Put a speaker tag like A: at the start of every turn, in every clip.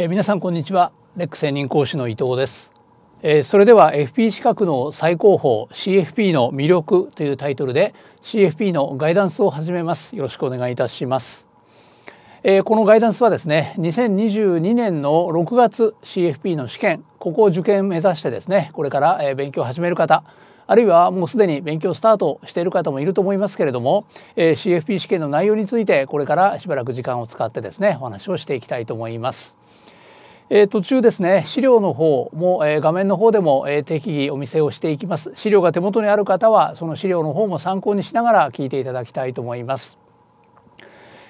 A: えー、皆さんこんにちはレック専任講師の伊藤です、えー、それでは FP 資格の最高峰 CFP の魅力というタイトルで CFP のガイダンスを始めますよろしくお願いいたします、えー、このガイダンスはですね2022年の6月 CFP の試験ここを受験目指してですねこれから勉強を始める方あるいはもうすでに勉強スタートしている方もいると思いますけれども、えー、CFP 試験の内容についてこれからしばらく時間を使ってですねお話をしていきたいと思います。え途中ですね資料の方も、え画面の方でも、え適宜お見せをしていきます資料が手元にある方はその資料の方も参考にしながら聞いていただきたいと思います、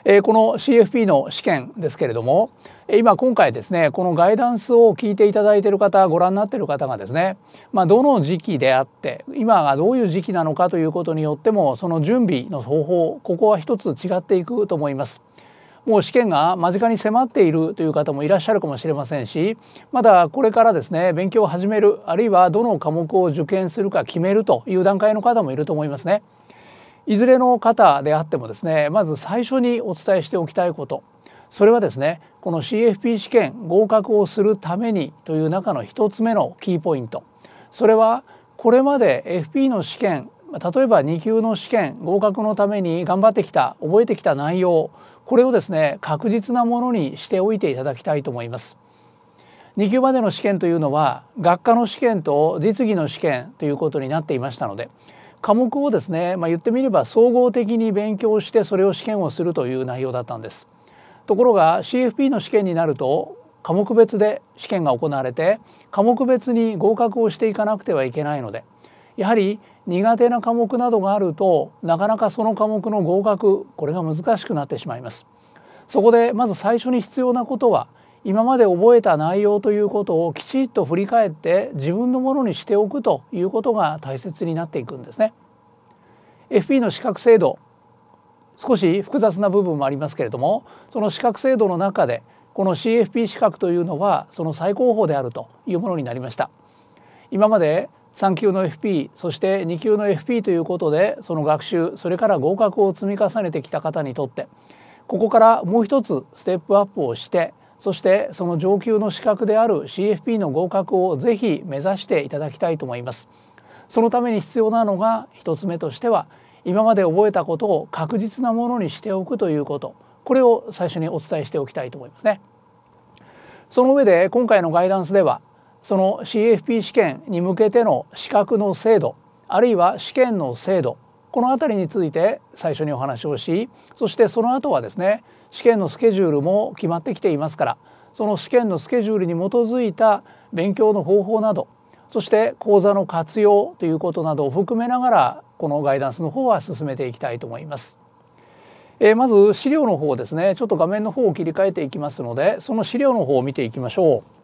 A: えこの CFP の試験ですけれども今今回ですねこのガイダンスを聞いていただいている方ご覧になっている方がですね、まあ、どの時期であって今がどういう時期なのかということによってもその準備の方法ここは一つ違っていくと思います。もう試験が間近に迫っているという方もいらっしゃるかもしれませんしまだこれからですね勉強を始めるあるいはどの科目を受験するか決めるという段階の方もいると思いますね。いずれの方であってもですねまず最初にお伝えしておきたいことそれはですねこの CFP 試験合格をするためにという中の1つ目のキーポイントそれはこれまで FP の試験例えば2級の試験合格のために頑張ってきた覚えてきた内容これをですね確実なものにしておいていただきたいと思います。2級までの試験というのは学科の試験と実技の試験ということになっていましたので科目をですね、まあ、言ってみれば総合的に勉強してそれを試験をするという内容だったんです。ところが CFP の試験になると科目別で試験が行われて科目別に合格をしていかなくてはいけないのでやはり苦手な科目などがあるとなかなかその科目の合格これが難しくなってしまいますそこでまず最初に必要なことは今まで覚えた内容ということをきちっと振り返って自分のものにしておくということが大切になっていくんですね FP の資格制度少し複雑な部分もありますけれどもその資格制度の中でこの CFP 資格というのはその最高峰であるというものになりました今まで3級の FP そして2級の FP ということでその学習それから合格を積み重ねてきた方にとってここからもう一つステップアップをしてそしてその上級の資格である CFP の合格をぜひ目指していただきたいと思います。そのために必要なのが一つ目としては今まで覚えたことを確実なものにしておくということこれを最初にお伝えしておきたいと思いますね。その上で今回のガイダンスではその CFP 試験に向けての資格の制度あるいは試験の制度この辺りについて最初にお話をしそしてその後はですね試験のスケジュールも決まってきていますからその試験のスケジュールに基づいた勉強の方法などそして講座の活用ということなどを含めながらこのガイダンスの方は進めていきたいと思います。えー、まず資料の方ですねちょっと画面の方を切り替えていきますのでその資料の方を見ていきましょう。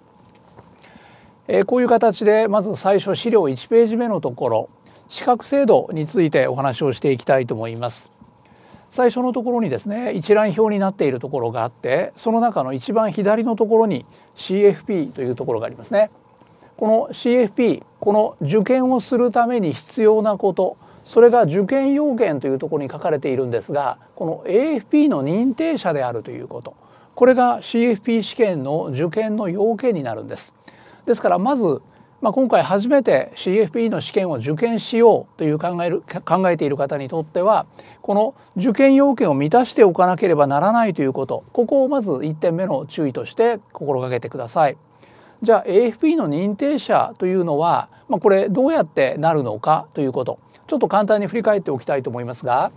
A: えー、こういう形でまず最初資料1ページ目のところ資格制度についてお話をしていきたいと思います。最初のところにですね一覧表になっているところがあってその中の一番左のところに CFP というところがありますね。この CFP この受験をするために必要なことそれが受験要件というところに書かれているんですがこの AFP の認定者であるということこれが CFP 試験の受験の要件になるんです。ですからまず、まあ、今回初めて CFP の試験を受験しようという考える考えている方にとってはこの受験要件を満たしておかなければならないということここをまず1点目の注意として心がけてください。じゃあ AFP の認定者というのは、まあ、これどうやってなるのかということちょっと簡単に振り返っておきたいと思いますが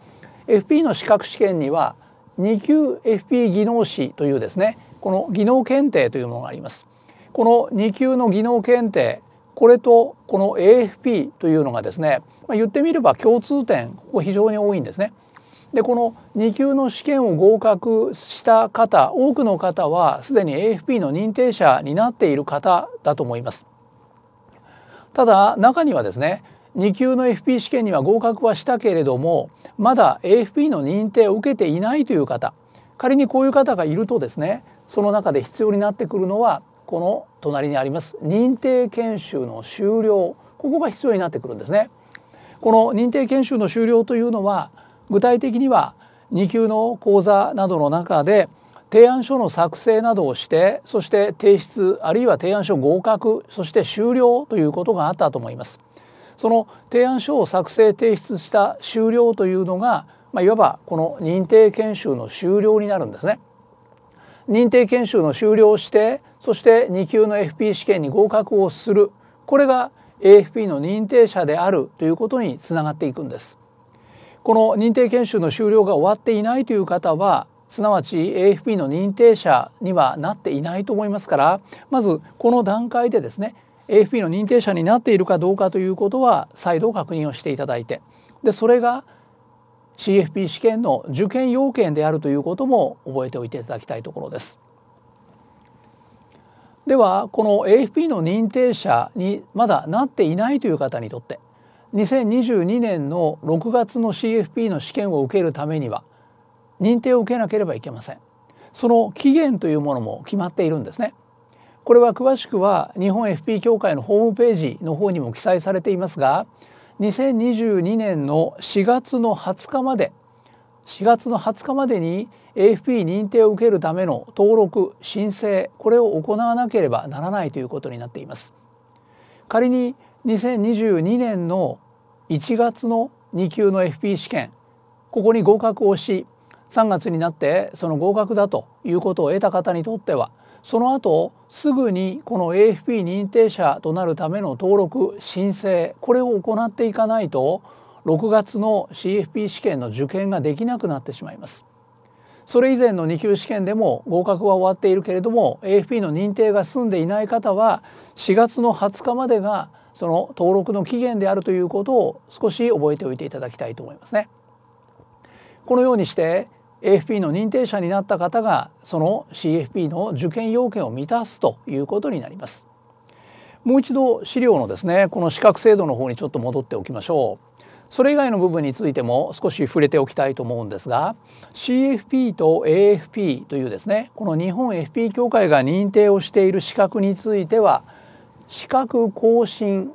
A: FP の資格試験には2級 FP 技能士というですねこの技能検定というものがあります。この2級の技能検定これとこの AFP というのがですね、まあ、言ってみれば共通点ここ非常に多いんですね。でこの2級の試験を合格した方多くの方はすでに AFP の認定者になっている方だと思います。ただ中にはですね2級の FP 試験には合格はしたけれどもまだ AFP の認定を受けていないという方仮にこういう方がいるとですねその中で必要になってくるのはこの隣にあります認定研修の修了ここが必要になってくるんですね。この認定研修の修了というのは具体的には2級の講座などの中で提案書の作成などをしてそして提出あるいは提案書合格そして終了ということがあったと思います。その提案書を作成提出した終了というのが、まあ、いわばこの認定研修の終了になるんですね。認定研修の終了をしてそして2級の FP 試験に合格をするこれが AFP の認定者であるということにつながっていくんです。この認定研修の修了が終わっていないという方はすなわち AFP の認定者にはなっていないと思いますからまずこの段階でですね AFP の認定者になっているかどうかということは再度確認をしていただいてでそれが CFP 試験の受験要件であるということも覚えておいていただきたいところです。ではこの AFP の認定者にまだなっていないという方にとって2022年の6月の CFP の試験を受けるためには認定を受けなければいけません。その期限というものも決まっているんですね。これは詳しくは日本 FP 協会のホームページの方にも記載されていますが2022年の4月の20日まで4月の20日までに AFP 認定を受けるための登録申請これを行わなければならないということになっています仮に2022年の1月の2級の FP 試験ここに合格をし3月になってその合格だということを得た方にとってはその後すぐにこの AFP 認定者となるための登録申請これを行っていかないと6月の CFP 試験の受験ができなくなってしまいます。それ以前の2級試験でも合格は終わっているけれども AFP の認定が済んでいない方は4月の20日までがその登録の期限であるということを少し覚えておいていただきたいと思いますね。このようにして AFP の認定者になった方がその CFP の受験要件を満たすということになります。もう一度資料のですねこの資格制度の方にちょっと戻っておきましょう。それ以外の部分についても少し触れておきたいと思うんですが CFP と AFP というですねこの日本 FP 協会が認定をしている資格については資格更新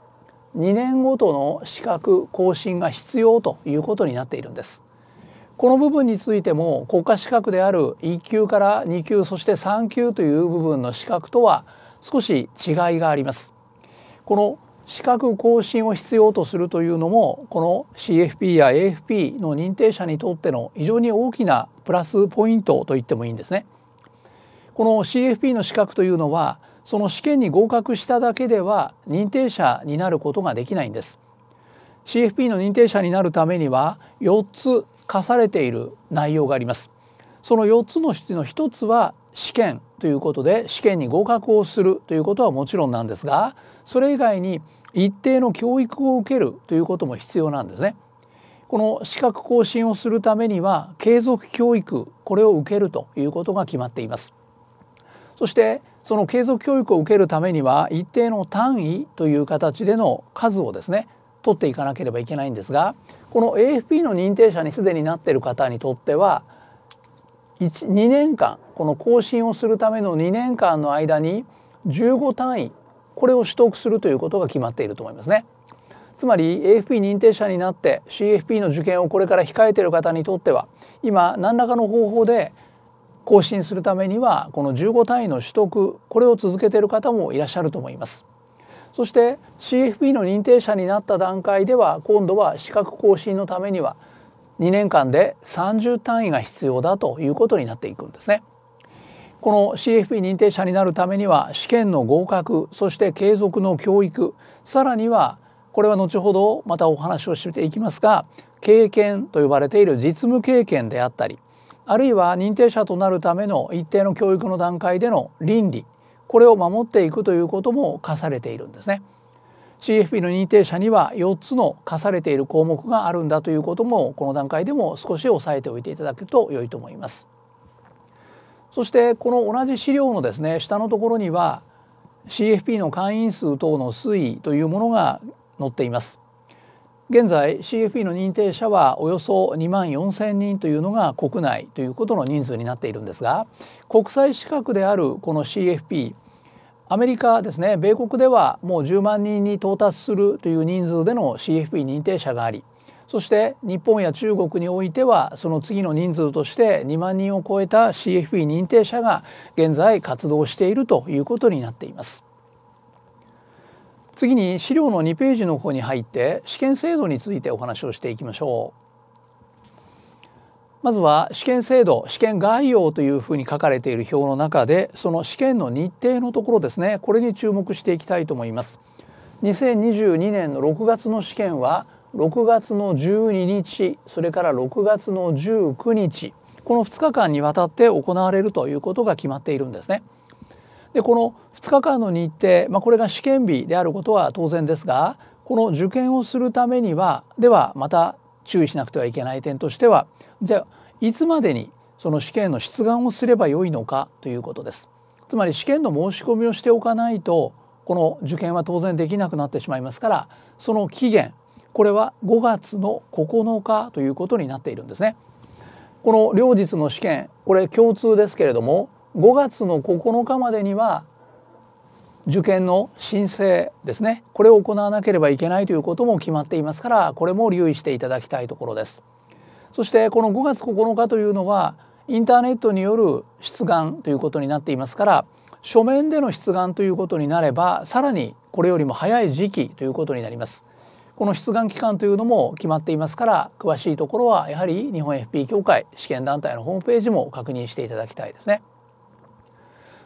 A: 2年ごとの資格更新が必要ということになっているんです。この部分についても国家資格である1級から2級そして3級という部分の資格とは少し違いがあります。この資格更新を必要とするというのもこの CFP や AFP の認定者にとっての非常に大きなプラスポイントと言ってもいいんですね。この CFP の資格というのはその試験に合格しただけでは認定者になることができないんです。CFP の認定者になるためには4つ課されている内容があります。その4つの質の1つは試験ということで試験に合格をするということはもちろんなんですがそれ以外に一定の教育を受けるということも必要なんですね。この資格更新をするためには継続教育これを受けるということが決まっています。そしてその継続教育を受けるためには一定の単位という形での数をですね取っていかなければいけないんですがこの AFP の認定者にすでになっている方にとっては2年間この更新をするための2年間の間に15単位これを取得するということが決まっていると思いますね。つまり AFP 認定者になって CFP の受験をこれから控えている方にとっては今何らかの方法で更新するためにはこの15単位の取得これを続けている方もいらっしゃると思います。そして CFP の認定者になった段階では今度は資格更新のためには2年間で30単位が必要だということになっていくんですね。この CFP 認定者になるためには試験の合格そして継続の教育さらにはこれは後ほどまたお話をしていきますが経験と呼ばれている実務経験であったりあるいは認定者となるための一定の教育の段階での倫理これを守っていくということも課されているんですね。CFP の認定者には4つの課されている項目があるんだということもこの段階でも少し押さえておいていただくと良いと思います。そしてこの同じ資料のですね下のところには CFP の会員数等の推移というものが載っています。現在 CFP の認定者はおよそ2万4,000人というのが国内ということの人数になっているんですが国際資格であるこの CFP アメリカですね米国ではもう10万人に到達するという人数での CFP 認定者がありそして日本や中国においてはその次の人数として2万人を超えた CFP 認定者が現在活動しているということになっています。次に資料の2ページの方に入って試験制度についてお話をしていきましょう。まずは試験制度試験概要というふうに書かれている表の中でその試験の日程のところですねこれに注目していきたいと思います2022年の6月の試験は6月の12日それから6月の19日この2日間にわたって行われるということが決まっているんですねでこの2日間の日程、まあ、これが試験日であることは当然ですがこの受験をするためにはではまた注意しなくてはいけない点としてはじゃあいつまでにその試験の出願をすればよいのかということです。つまり試験の申し込みをしておかないとこの受験は当然できなくなってしまいますからその期限これは5月の9日ということになっているんですね。この両日の試験これ共通ですけれども5月の9日までには受験の申請ですねこれを行わなければいけないということも決まっていますからこれも留意していただきたいところですそしてこの5月9日というのはインターネットによる出願ということになっていますから書面での出願ということになればさらにこれよりも早い時期ということになりますこの出願期間というのも決まっていますから詳しいところはやはり日本 FP 協会試験団体のホームページも確認していただきたいですね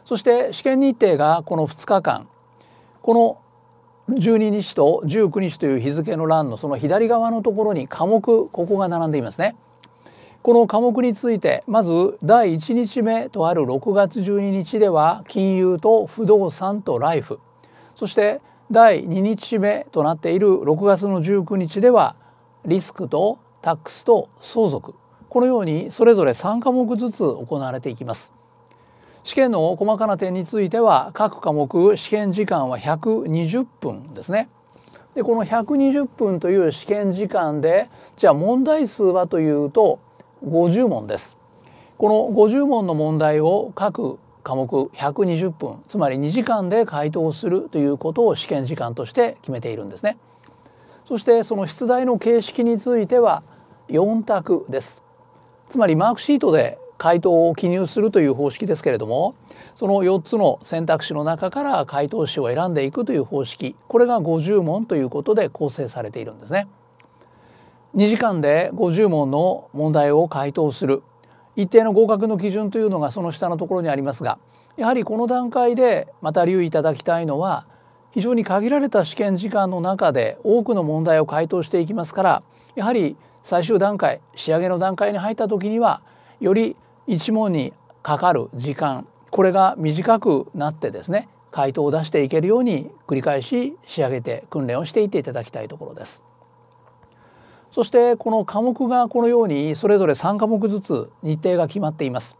A: そして試験日程がこの2日間この12日と19日という日付の欄のその左側のところに科目ここが並んでいますね。この科目についてまず第1日目とある6月12日では金融と不動産とライフそして第2日目となっている6月の19日ではリスクとタックスと相続このようにそれぞれ3科目ずつ行われていきます。試験の細かな点については各科目試験時間は120分ですね。でこの120分という試験時間でじゃあ問題数はというと50問です。この50問の問題を各科目120分つまり2時間で回答するということを試験時間として決めているんですね。そしてその出題の形式については4択です。つまりマークシートで回答を記入するという方式ですけれどもその4つの選択肢の中から回答紙を選んでいくという方式これが50問ということで構成されているんですね。2時間で50問の問題を回答する一定の合格の基準というのがその下のところにありますがやはりこの段階でまた留意いただきたいのは非常に限られた試験時間の中で多くの問題を回答していきますからやはり最終段階仕上げの段階に入った時にはより一問にかかる時間これが短くなってですね回答を出していけるように繰り返し仕上げて訓練をしていっていただきたいところです。そしてこの科目がこのようにそれぞれ3科目ずつ日程が決まっています。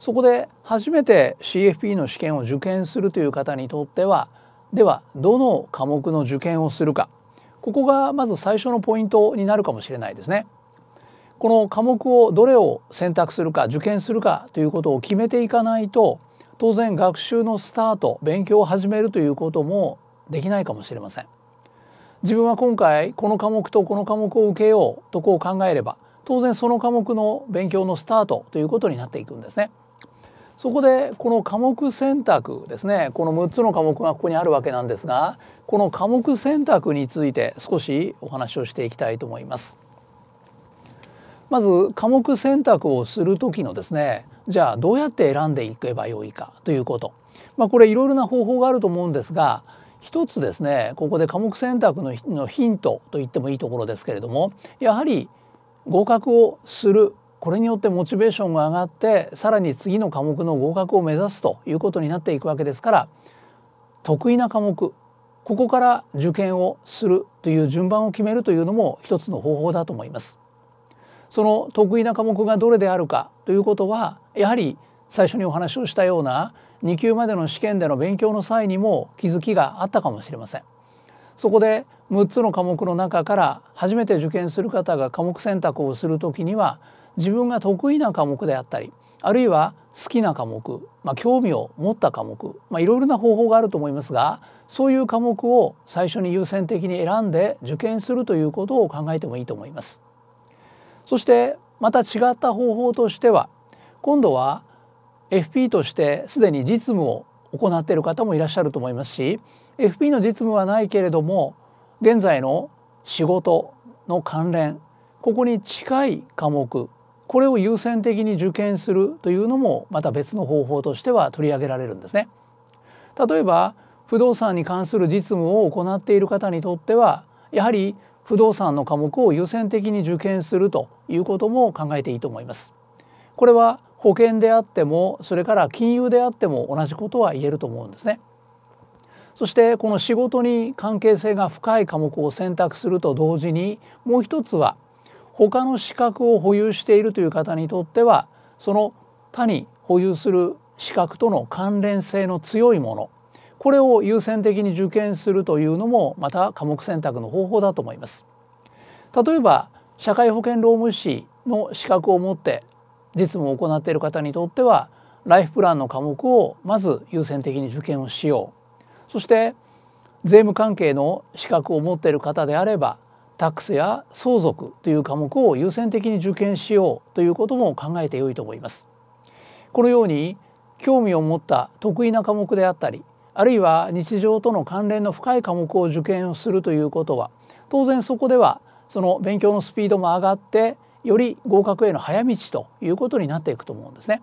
A: そこで初めて CFP の試験を受験するという方にとってはではどの科目の受験をするかここがまず最初のポイントになるかもしれないですね。この科目をどれを選択するか受験するかということを決めていかないと当然学習のスタート勉強を始めるということもできないかもしれません。自分は今回この科目とこの科目を受けようとこう考えれば当然その科目の勉強のスタートということになっていくんですね。そこでこの科目選択ですねこの6つの科目がここにあるわけなんですがこの科目選択について少しお話をしていきたいと思います。まず科目選択をする時のですねじゃあどうやって選んでいけばよいかということ、まあ、これいろいろな方法があると思うんですが一つですねここで科目選択のヒントと言ってもいいところですけれどもやはり合格をするこれによってモチベーションが上がってさらに次の科目の合格を目指すということになっていくわけですから得意な科目ここから受験をするという順番を決めるというのも一つの方法だと思います。その得意な科目がどれであるかということはやはり最初にお話をしたような2級までの試験での勉強の際にも気づきがあったかもしれません。そこで6つの科目の中から初めて受験する方が科目選択をする時には自分が得意な科目であったりあるいは好きな科目、まあ、興味を持った科目、まあ、いろいろな方法があると思いますがそういう科目を最初に優先的に選んで受験するということを考えてもいいと思います。そしてまた違った方法としては今度は FP としてすでに実務を行っている方もいらっしゃると思いますし FP の実務はないけれども現在の仕事の関連ここに近い科目これを優先的に受験するというのもまた別の方法としては取り上げられるんですね。例えば不動産に関する実務を行っている方にとってはやはり不動産の科目を優先的に受験するということも考えていいと思います。これは保険であってもそれから金融であっても同じことは言えると思うんですね。そしてこの仕事に関係性が深い科目を選択すると同時にもう一つは他の資格を保有しているという方にとってはその他に保有する資格との関連性の強いものこれを優先的に受験するというのもまた科目選択の方法だと思います。例えば社会保険労務士の資格を持って実務を行っている方にとってはライフプランの科目をまず優先的に受験をしようそして税務関係の資格を持っている方であればタックスや相続という科目を優先的に受験しようということも考えてよいと思います。このように興味を持った得意な科目であったりあるいは日常との関連の深い科目を受験するということは当然そこではその勉強のスピードも上がってより合格への早道ということになっていくと思うんですね。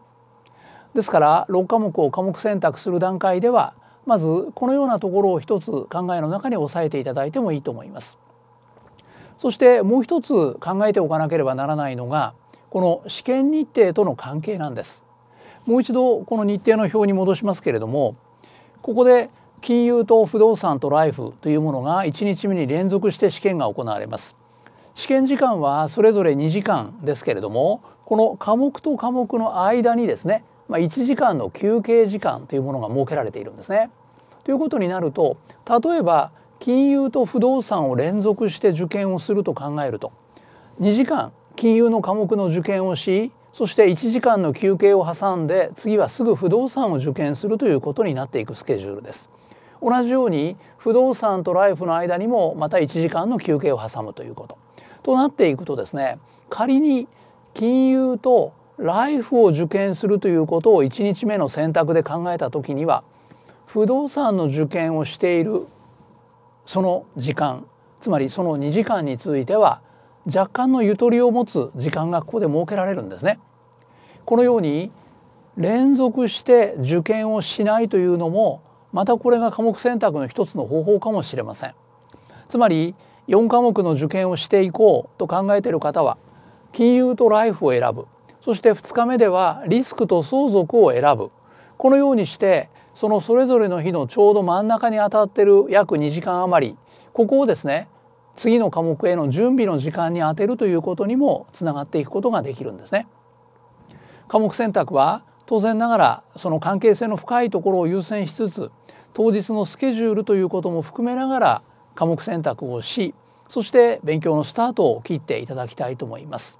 A: ですから6科目を科目選択する段階ではまずこのようなところを一つ考えの中に押さえていただいてもいいと思います。そしてもう一つ考えておかなければならないのがこの試験日程との関係なんです。もう一度この日程の表に戻しますけれどもここで金融と不動産とライフというものが1日目に連続して試験が行われます。試験時間はそれぞれ2時間ですけれどもこの科目と科目の間にですね、まあ、1時間の休憩時間というものが設けられているんですね。ということになると例えば金融と不動産を連続して受験をすると考えると2時間金融の科目の受験をしそして1時間の休憩を挟んで次はすぐ不動産を受験するということになっていくスケジュールです。同じように不動産とライフの間にもまた1時間の休憩を挟むということとなっていくとですね仮に金融とライフを受験するということを1日目の選択で考えた時には不動産の受験をしているその時間つまりその2時間については若干のゆとりを持つ時間がここで設けられるんですね。このように連続して受験をしないというのもまたこれが科目選択の一つの方法かもしれません。つまり4科目の受験をしていこうと考えている方は金融とライフを選ぶそして2日目ではリスクと相続を選ぶこのようにしてそのそれぞれの日のちょうど真ん中にあたってる約2時間余りここをですね次の科目への準備の時間に充てるということにもつながっていくことができるんですね。科目選択は当然ながらその関係性の深いところを優先しつつ当日のスケジュールということも含めながら科目選択をしそして勉強のスタートを切っていただきたいと思います。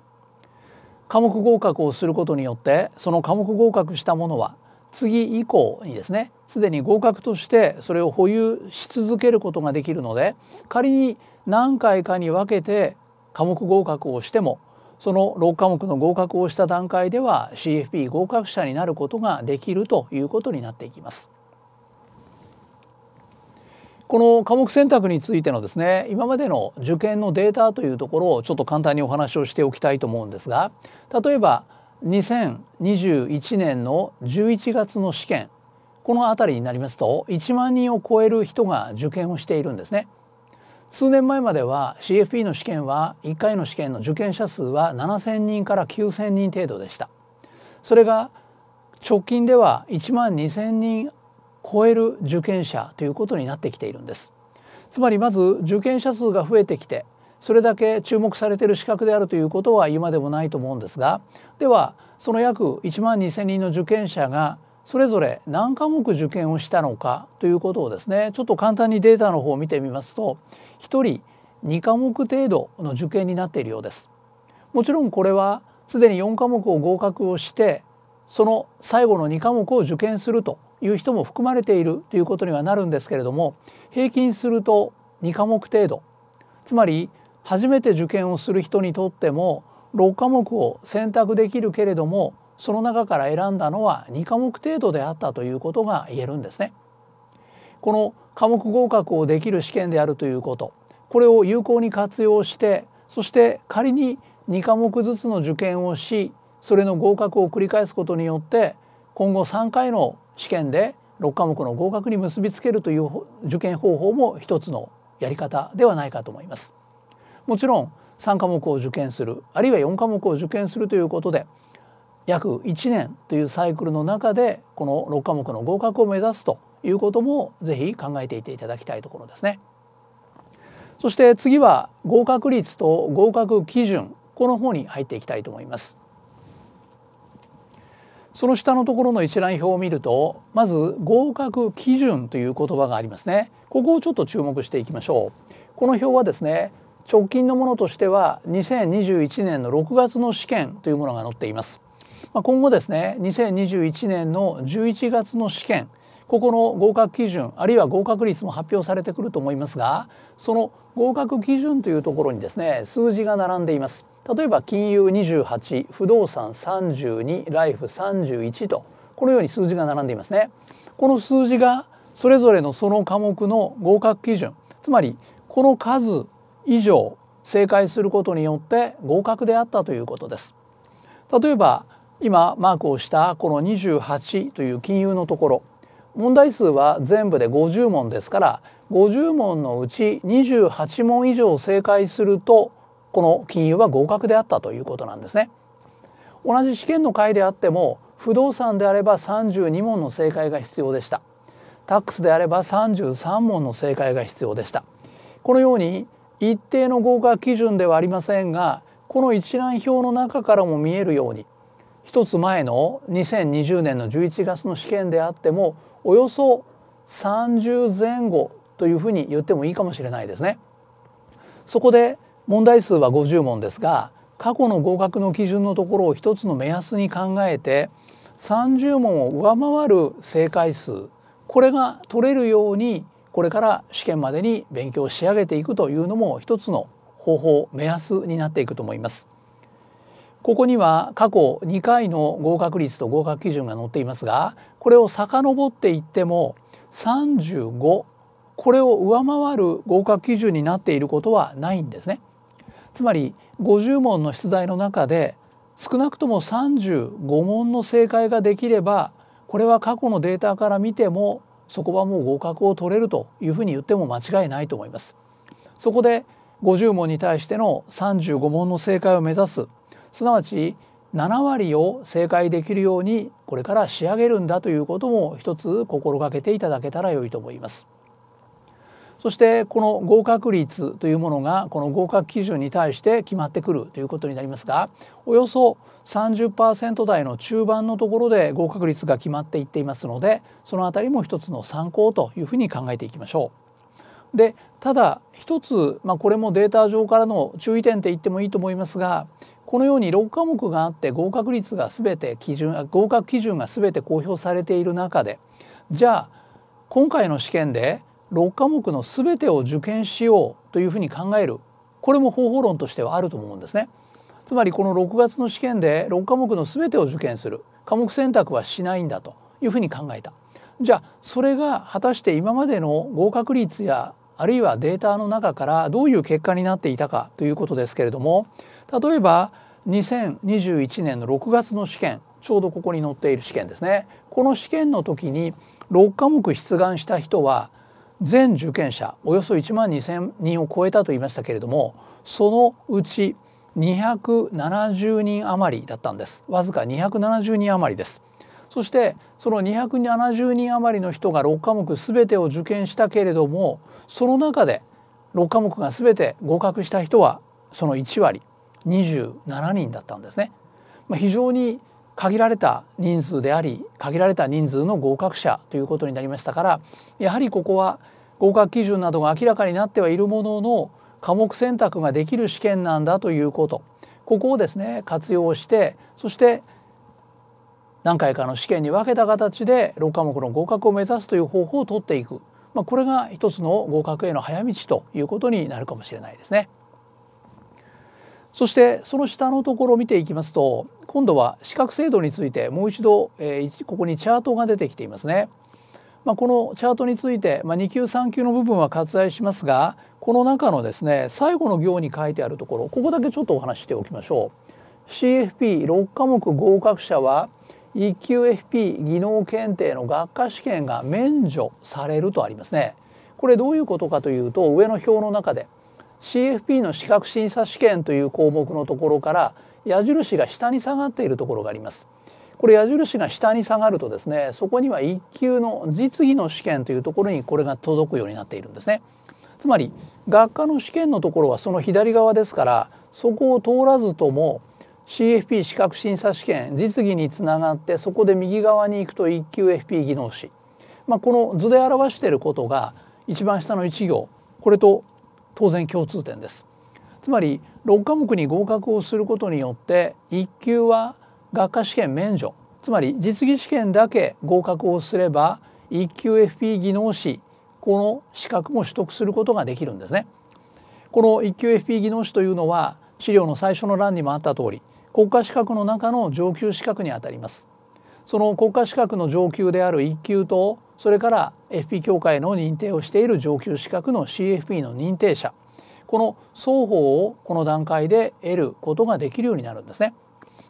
A: 科目合格をすることによってその科目合格したものは次以降にですねすでに合格としてそれを保有し続けることができるので仮に何回かに分けて科目合格をしてもその6科目の合格をした段階では CFP 合格者になることができるということになっていきます。この科目選択についてのですね今までの受験のデータというところをちょっと簡単にお話をしておきたいと思うんですが例えば2021年の11月の試験この辺りになりますと1万人を超える人が受験をしているんですね。数年前までは CFP の試験は1回の試験の受験者数は7,000人から9,000人程度でしたそれが直近では1万2,000人超える受験者ということになってきているんですつまりまず受験者数が増えてきてそれだけ注目されている資格であるということは言うまでもないと思うんですがではその約1万2,000人の受験者がそれぞれ何科目受験をしたのかということをですねちょっと簡単にデータの方を見てみますと1人2科目程度の受験になっているようです。もちろんこれはすでに4科目を合格をしてその最後の2科目を受験するという人も含まれているということにはなるんですけれども平均すると2科目程度つまり初めて受験をする人にとっても6科目を選択できるけれどもその中から選んだのは2科目程度であったということが言えるんですね。この科目合格をできる試験であるということこれを有効に活用してそして仮に2科目ずつの受験をしそれの合格を繰り返すことによって今後3回の試験で6科目の合格に結びつけるという受験方法も一つのやり方ではないかと思います。もちろん3科目を受験するあるいは4科目を受験するということで約1年というサイクルの中でこの6科目の合格を目指すということもぜひ考えていていただきたいところですね。そして次は合格率と合格基準この方に入っていきたいと思います。その下のところの一覧表を見るとまず合格基準という言葉がありますねここをちょっと注目していきましょうこの表はですね直近のものとしては2021年の6月の試験というものが載っています、ま今後ですね2021年の11月の試験ここの合格基準あるいは合格率も発表されてくると思いますがその合格基準というところにですね数字が並んでいます例えば金融28不動産32ライフ31とこのように数字が並んでいますねこの数字がそれぞれのその科目の合格基準つまりこの数以上正解することによって合格であったということです例えば今マークをしたこの28という金融のところ問題数は全部で50問ですから50問のうち28問以上正解するとこの金融は合格であったということなんですね。同じ試験の回であっても不動産であれば32問の正解が必要でした。タックスであれば33問の正解が必要でした。このように一定の合格基準ではありませんがこの一覧表の中からも見えるように一つ前の2020年の11月の試験であってもおよそ30前後というふうに言ってもいいかもしれないですね。そこで問題数は50問ですが過去の合格の基準のところを一つの目安に考えて30問を上回る正解数これが取れるようにこれから試験までに勉強を仕上げていくというのも一つの方法目安になっていくと思います。ここには過去2回の合格率と合格基準が載っていますがこれを遡っていっても35これを上回る合格基準になっていることはないんですね。つまり50問の出題の中で少なくとも35問の正解ができればこれは過去のデータから見てもそこはもう合格を取れるというふうに言っても間違いないと思います。そこで50問に対しての35問の正解を目指すすなわち7割を正解できるようにこれから仕上げるんだということも一つ心がけていただけたら良いと思います。そしてこの合格率というものがこの合格基準に対して決まってくるということになりますがおよそ30%台の中盤のところで合格率が決まっていっていますのでそのあたりも一つの参考というふうに考えていきましょう。でただ一つ、まあ、これもデータ上からの注意点って言ってもいいと思いますがこのように6科目があって合格率が全て基準合格基準が全て公表されている中でじゃあ今回の試験で6科目の全てを受験しようというふうに考えるこれも方法論としてはあると思うんですね。つまりこの6月の試験で6科目の全てを受験する科目選択はしないんだというふうに考えた。じゃあそれが果たして今までの合格率やあるいはデータの中からどういう結果になっていたかということですけれども例えば2021年の6月の試験ちょうどここに載っている試験ですねこの試験の時に6科目出願した人は全受験者およそ1万2,000人を超えたと言いましたけれどもそのうち270人余りだったんですわずか270人余りですそしてその270人余りの人が6科目全てを受験したけれどもその中で6科目が全て合格した人はその1割27人だったんですね。まあ、非常に限られた人数であり限られた人数の合格者ということになりましたからやはりここは合格基準などが明らかになってはいるものの科目選択ができる試験なんだということここをですね活用してそして何回かの試験に分けた形で6科目の合格を目指すという方法をとっていく、まあ、これが一つの合格への早道ということになるかもしれないですね。そしてその下のところを見ていきますと今度は資格制度についてもう一度、えー、ここにチャートが出てきていますね。まあ、このチャートについて、まあ、2級3級の部分は割愛しますがこの中のですね最後の行に書いてあるところここだけちょっとお話ししておきましょう。CFP6 科目合格者は1級 FP 技能検定の学科試験が免除されるとありますね。これどういうことかというと上の表の中で CFP の資格審査試験という項目のところから矢印が下に下がっているところがあります。これ矢印が下に下がるとですねそこには1級の実技の試験というところにこれが届くようになっているんですね。つまり学科の試験のところはその左側ですからそこを通らずとも CFP 資格審査試験実技につながってそこで右側に行くと1級 FP 技能士、まあ、この図で表していることが一番下の1行これと当然共通点です。つまり6科目に合格をすることによって1級は学科試験免除つまり実技試験だけ合格をすれば1級 FP 技能士この資格も取得することができるんですね。この1級 FP 技能士というのは資料の最初の欄にもあった通り国家資格の中の上級資格にあたります。その国家資格の上級である1級とそれから FP 協会の認定をしている上級資格の CFP の認定者この双方をこの段階で得ることができるようになるんですね。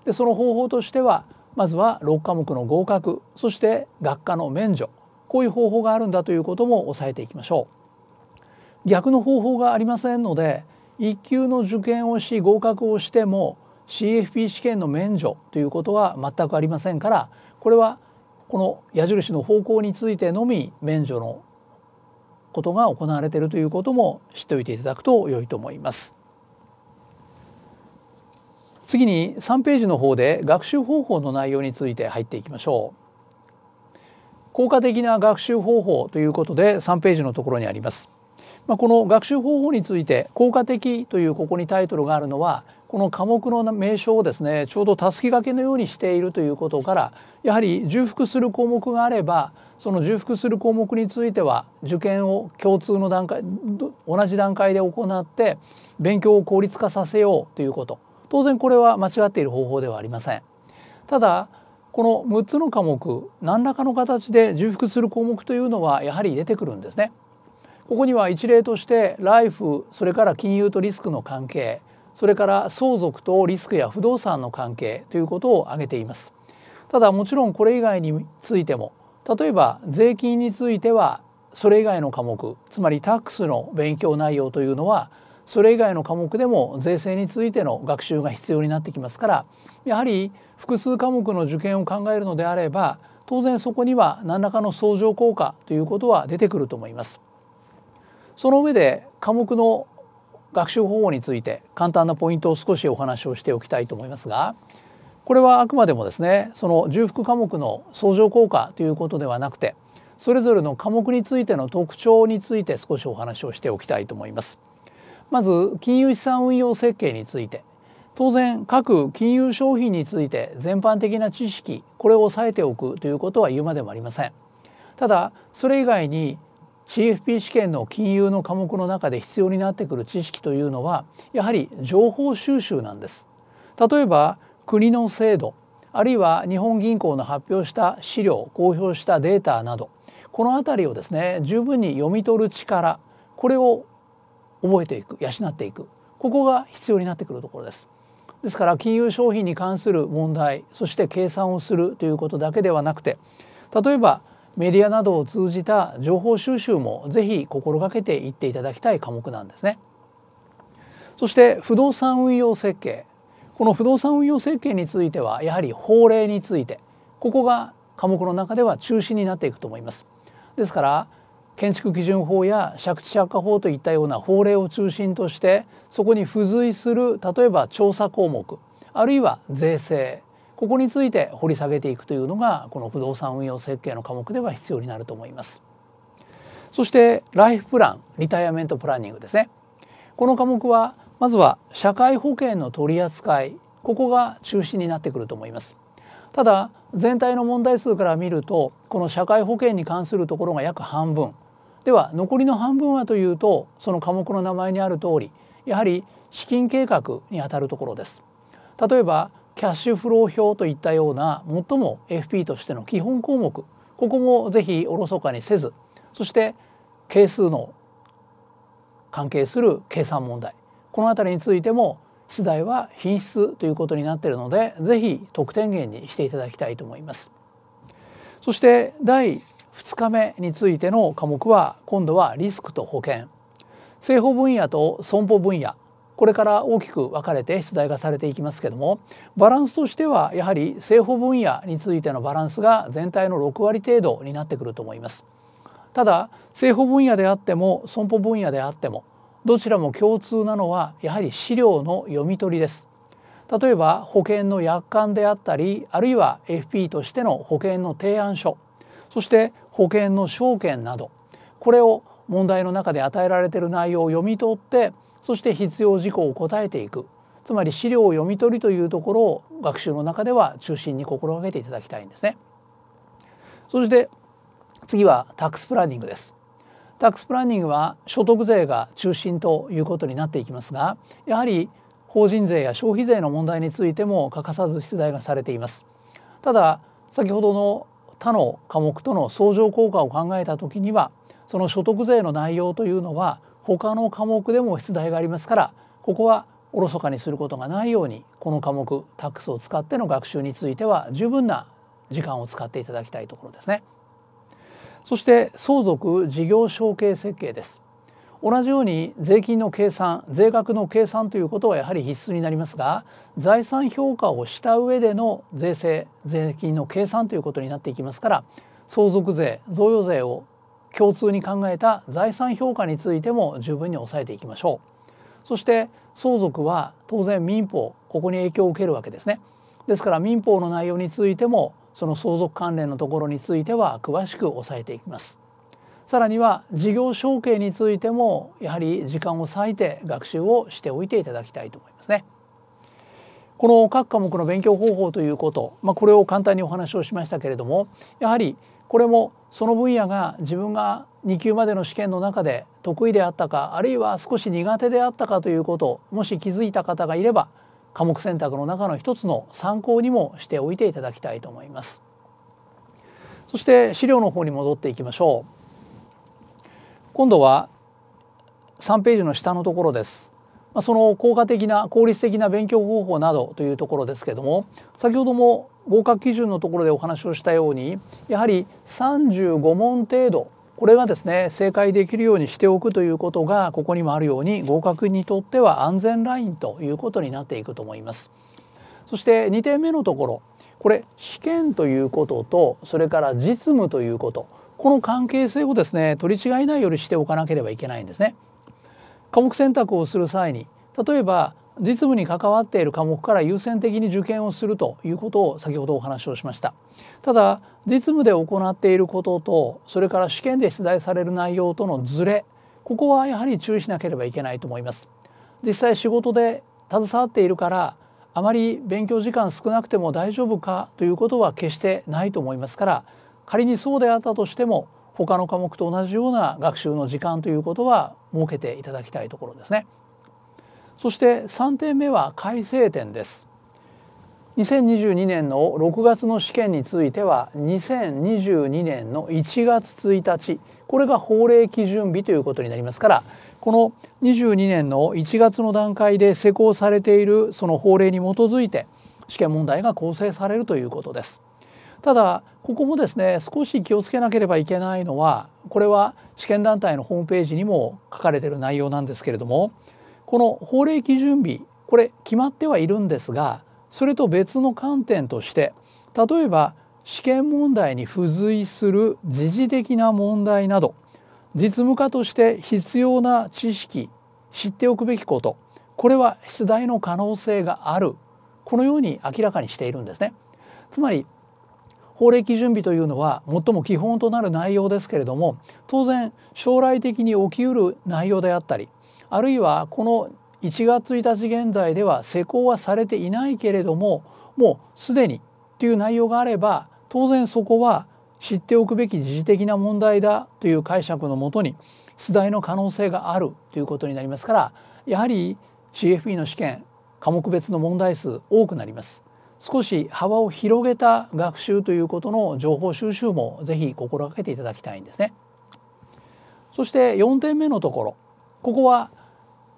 A: でその方法としてはまずは6科目の合格そして学科の免除こういう方法があるんだということも押さえていきましょう。逆の方法がありませんので1級の受験をし合格をしても CFP 試験の免除ということは全くありませんからこれはこの矢印の方向についてのみ免除のことが行われているということも知っておいていただくと良いと思います。次に3ページの方で学習方法の内容について入っていきましょう。効果的な学習方法ということで3ページのところにあります。まあ、この学習方法について効果的というここにタイトルがあるのはこの科目の名称をですねちょうどたすき掛けのようにしているということからやはり重複する項目があればその重複する項目については受験を共通の段階同じ段階で行って勉強を効率化させようということ当然これは間違っている方法ではありません。ただこの6つの科目何らかの形で重複する項目というのはやはり出てくるんですね。ここには一例としてライフそれから金融とリスクの関係それから相続とリスクや不動産の関係ということを挙げていますただもちろんこれ以外についても例えば税金についてはそれ以外の科目つまりタックスの勉強内容というのはそれ以外の科目でも税制についての学習が必要になってきますからやはり複数科目の受験を考えるのであれば当然そこには何らかの相乗効果ということは出てくると思います。その上で科目の学習方法について簡単なポイントを少しお話をしておきたいと思いますがこれはあくまでもですねその重複科目の相乗効果ということではなくてそれぞれの科目についての特徴について少しお話をしておきたいと思います。まず金融資産運用設計について当然各金融商品について全般的な知識これを抑えておくということは言うまでもありません。ただそれ以外に CFP 試験の金融の科目の中で必要になってくる知識というのはやはり情報収集なんです例えば国の制度あるいは日本銀行の発表した資料公表したデータなどこの辺りをですね十分に読み取る力これを覚えていく養っていくここが必要になってくるところですですから金融商品に関する問題そして計算をするということだけではなくて例えばメディアなどを通じた情報収集もぜひ心がけていっていただきたい科目なんですね。そして不動産運用設計この不動産運用設計についてはやはり法令についてここが科目の中では中心になっていくと思います。ですから建築基準法や借地借家法といったような法令を中心としてそこに付随する例えば調査項目あるいは税制ここについて掘り下げていくというのがこの不動産運用設計の科目では必要になると思います。そしてライフプランリタイアメントプランニングですねこの科目はまずは社会保険の取り扱いここが中心になってくると思いますただ全体の問題数から見るとこの社会保険に関するところが約半分では残りの半分はというとその科目の名前にある通りやはり資金計画にあたるところです例えばキャッシュフロー表といったような最も FP としての基本項目ここもぜひおろそかにせずそして係数の関係する計算問題この辺りについても出題は品質ということになっているのでぜひ得点源にしていただきたいと思います。そして第2日目についての科目は今度はリスクと保険製法分野と損保分野これから大きく分かれて出題がされていきますけどもバランスとしてはやはり政府分野についてのバランスが全体の6割程度になってくると思います。ただ政府分野であっても損保分野であってもどちらも共通なのはやはり資料の読み取りです。例えば保険の約款であったりあるいは FP としての保険の提案書そして保険の証券などこれを問題の中で与えられている内容を読み取ってそして必要事項を答えていくつまり資料を読み取りというところを学習の中では中心に心がけていただきたいんですね。そして次はタックスプランニングです。タックスプランニングは所得税が中心ということになっていきますがやはり法人税や消費税の問題についても欠かさず出題がされています。ただ先ほどの他の科目との相乗効果を考えた時にはその所得税の内容というのは他の科目でも出題がありますからここはおろそかにすることがないようにこの科目タックスを使っての学習については十分な時間を使っていただきたいところですね。そして相続事業承継設計です。同じように税金の計算税額の計算ということはやはり必須になりますが財産評価をした上での税制税金の計算ということになっていきますから相続税贈与税を共通に考えた財産評価についても十分に抑えていきましょうそして相続は当然民法ここに影響を受けるわけですねですから民法の内容についてもその相続関連のところについては詳しく押さえていきますさらには事業承継についてもやはり時間を割いて学習をしておいていただきたいと思いますねこの各科目の勉強方法ということ、まあ、これを簡単にお話をしましたけれどもやはりこれもその分野が自分が2級までの試験の中で得意であったかあるいは少し苦手であったかということもし気づいた方がいれば科目選択の中の一つの参考にもしておいていただきたいと思います。そして資料の方に戻っていきましょう。今度は3ページの下のところです。その効果的な効率的な勉強方法などというところですけれども先ほども合格基準のところでお話をしたようにやはり35問程度これがですね正解できるようにしておくということがここにもあるように合格にとっては安全ラインということになっていくと思います。そして2点目のところこれ試験ということとそれから実務ということこの関係性をですね取り違えないようにしておかなければいけないんですね。科目選択をする際に例えば実務に関わっている科目から優先的に受験をするということを先ほどお話をしましたただ実務で行っていることとそれから試験で出題される内容とのズレここはやはり注意しなければいけないと思います実際仕事で携わっているからあまり勉強時間少なくても大丈夫かということは決してないと思いますから仮にそうであったとしても他の科目と同じような学習の時間ということは設けていただきたいところですね。そして3点目は改正点です2022年の6月の試験については2022年の1月1日これが法令基準日ということになりますからこの22年の1月の段階で施行されているその法令に基づいて試験問題が構成されるということです。ただここもですね少し気をつけなければいけないのはこれは試験団体のホームページにも書かれている内容なんですけれどもこの法令基準日これ決まってはいるんですがそれと別の観点として例えば試験問題に付随する時事的な問題など実務家として必要な知識知っておくべきことこれは出題の可能性があるこのように明らかにしているんですね。つまり法令基準日というのは最も基本となる内容ですけれども当然将来的に起きうる内容であったりあるいはこの1月1日現在では施工はされていないけれどももうすでにという内容があれば当然そこは知っておくべき時事的な問題だという解釈のもとに出題の可能性があるということになりますからやはり CFP の試験科目別の問題数多くなります少し幅を広げた学習ということの情報収集もぜひ心がけていただきたいんですねそして4点目のところここは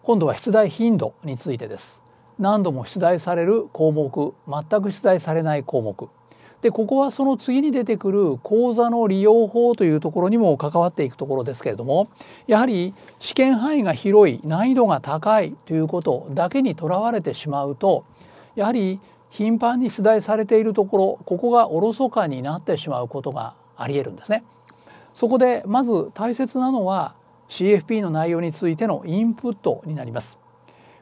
A: 今度は出題頻度についてです。何度も出題される項目全く出題されない項目でここはその次に出てくる講座の利用法というところにも関わっていくところですけれどもやはり試験範囲が広い難易度が高いということだけにとらわれてしまうとやはり頻繁に出題されているところここがおろそかになってしまうことがありえるんですね。そこでまず大切なのは CFP の内容についてのインプットになります。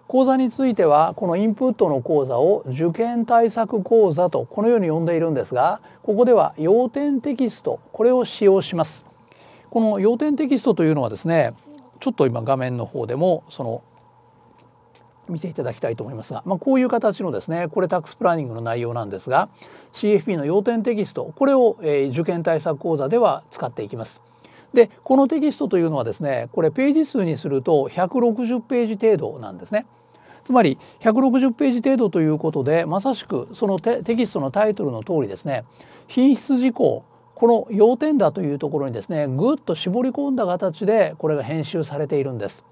A: 講座についてはこのインプットの講座を受験対策講座とこのように呼んでいるんですがここでは要点テキストこれを使用しますこの要点テキストというのはですねちょっと今画面の方でもその見ていただきたいと思いますが、まあ、こういう形のですねこれタックスプランニングの内容なんですが CFP の要点テキストこれを、え受験対策講座では使っていきます。でこのテキストというのはですねこれページ数にすると160ページ程度なんですね。つまり160ページ程度ということでまさしくそのテキストのタイトルの通りですね品質事項この要点だというところにですねぐっと絞り込んだ形でこれが編集されているんです。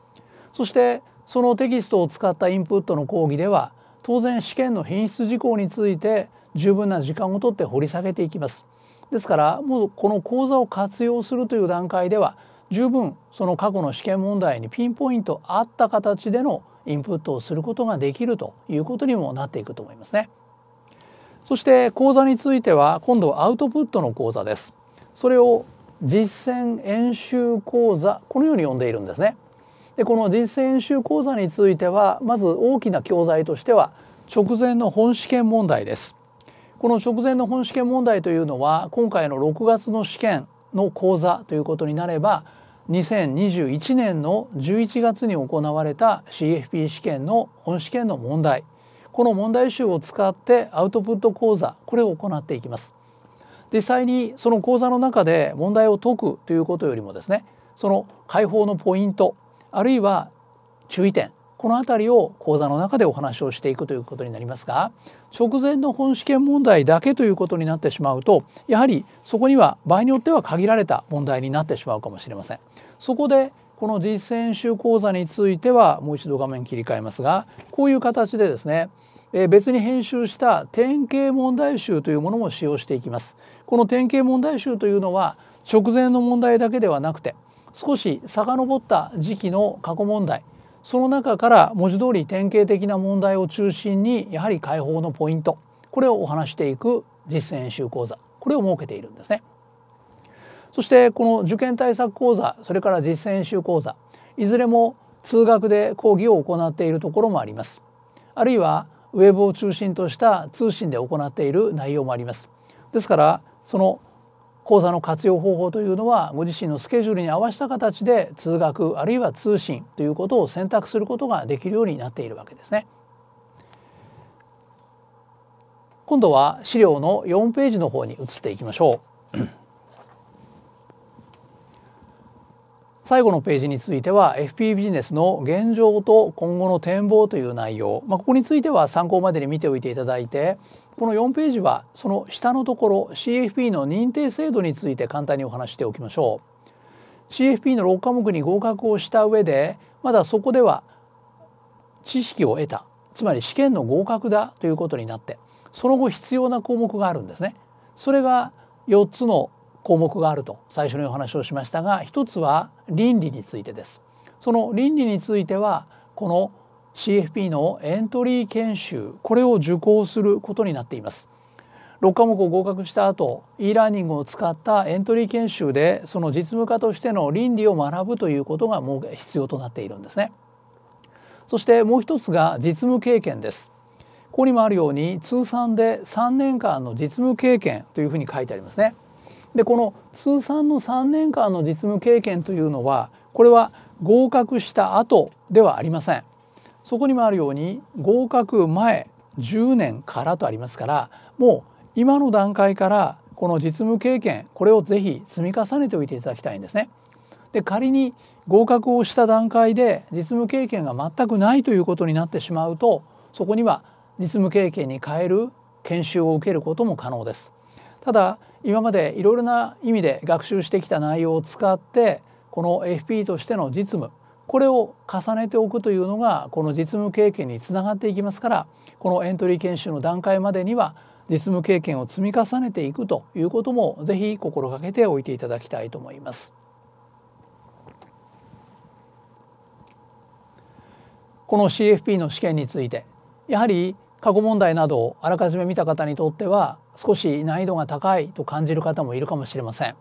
A: そしてそのテキストを使ったインプットの講義では当然試験の品質事項について十分な時間をとって掘り下げていきます。ですからもうこの講座を活用するという段階では十分その過去の試験問題にピンポイントあった形でのインプットをすることができるということにもなっていくと思いますね。そして講座については今度はアウトプットの講座です。それを実践演習講座このように呼んでいるんですね。でこの実践演習講座についてはまず大きな教材としては直前の本試験問題です。この直前の本試験問題というのは今回の6月の試験の講座ということになれば2021年の11月に行われた CFP 試験の本試験の問題この問題集を使ってアウトプット講座これを行っていきます実際にその講座の中で問題を解くということよりもですねその解放のポイントあるいは注意点この辺りを講座の中でお話をしていくということになりますが直前の本試験問題だけということになってしまうとやはりそこには場合によっては限られた問題になってしまうかもしれません。そこでこの実践習講座についてはもう一度画面切り替えますがこういう形でですね別に編集した典型問題集というものも使用していきます。この典型問題集というのは直前の問題だけではなくて少し遡った時期の過去問題その中から文字通り典型的な問題を中心にやはり解放のポイントこれをお話していく実践演習講座これを設けているんですね。そしてこの受験対策講座それから実践演習講座いずれも通学で講義を行っているところもあります。あるいはウェブを中心とした通信で行っている内容もあります。ですからその講座の活用方法というのはご自身のスケジュールに合わせた形で通学あるいは通信ということを選択することができるようになっているわけですね。今度は資料の4ページの方に移っていきましょう。最後のページについては FP ビジネスの現状と今後の展望という内容、まあ、ここについては参考までに見ておいていただいてこの4ページはその下のところ CFP の認定制度について簡単にお話しておきましょう CFP の6科目に合格をした上でまだそこでは知識を得たつまり試験の合格だということになってその後必要な項目があるんですねそれが4つの項目があると最初にお話をしましたが1つは倫理についてですその倫理についてはこの CFP のエントリー研修これを受講することになっています6科目を合格した後 e ラーニングを使ったエントリー研修でその実務家としての倫理を学ぶということがもう必要となっているんですねそしてもう一つが実務経験ですここにもあるように通算で3年間の実務経験というふうに書いてありますねでこの通算の3年間の実務経験というのはこれは合格した後ではありませんそこにもあるように合格前10年からとありますからもう今の段階からこの実務経験これをぜひ積み重ねておいていただきたいんですね。で仮に合格をした段階で実務経験が全くないということになってしまうとそこには実務経験に変える研修を受けることも可能です。ただ今までいろいろな意味で学習してきた内容を使ってこの FP としての実務これを重ねておくというのがこの実務経験につながっていきますからこのエントリー研修の段階までには実務経験を積み重ねていくということもぜひ心がけておいていただきたいと思います。この CFP の試験についてやはり過去問題などをあらかじめ見た方にとっては少し難易度が高いと感じる方もいるかもしれません。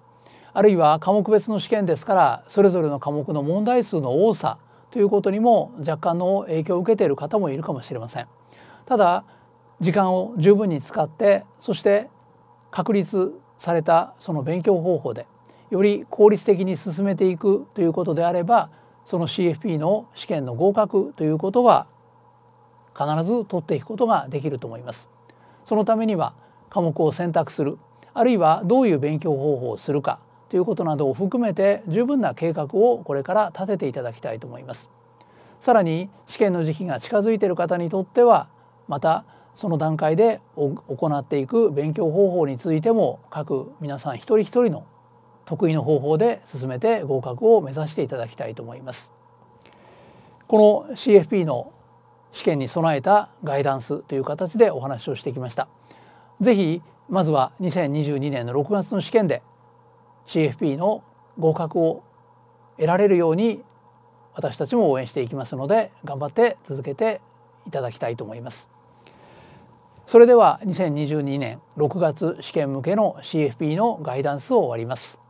A: あるいは科目別の試験ですからそれぞれの科目の問題数の多さということにも若干の影響を受けている方もいるかもしれません。ただ時間を十分に使ってそして確立されたその勉強方法でより効率的に進めていくということであればその CFP の試験の合格ということは必ず取っていくことができると思います。そのためには科目を選択するあるいはどういう勉強方法をするかということなどを含めて十分な計画をこれから立てていただきたいと思います。さらに試験の時期が近づいている方にとってはまたその段階で行っていく勉強方法についても各皆さん一人一人の得意の方法で進めて合格を目指していただきたいと思います。この CFP の試験に備えたガイダンスという形でお話をしてきました。ぜひまずは2022年の6月の試験で CFP の合格を得られるように私たちも応援していきますので頑張って続けていただきたいと思います。それでは2022年6月試験向けの CFP のガイダンスを終わります。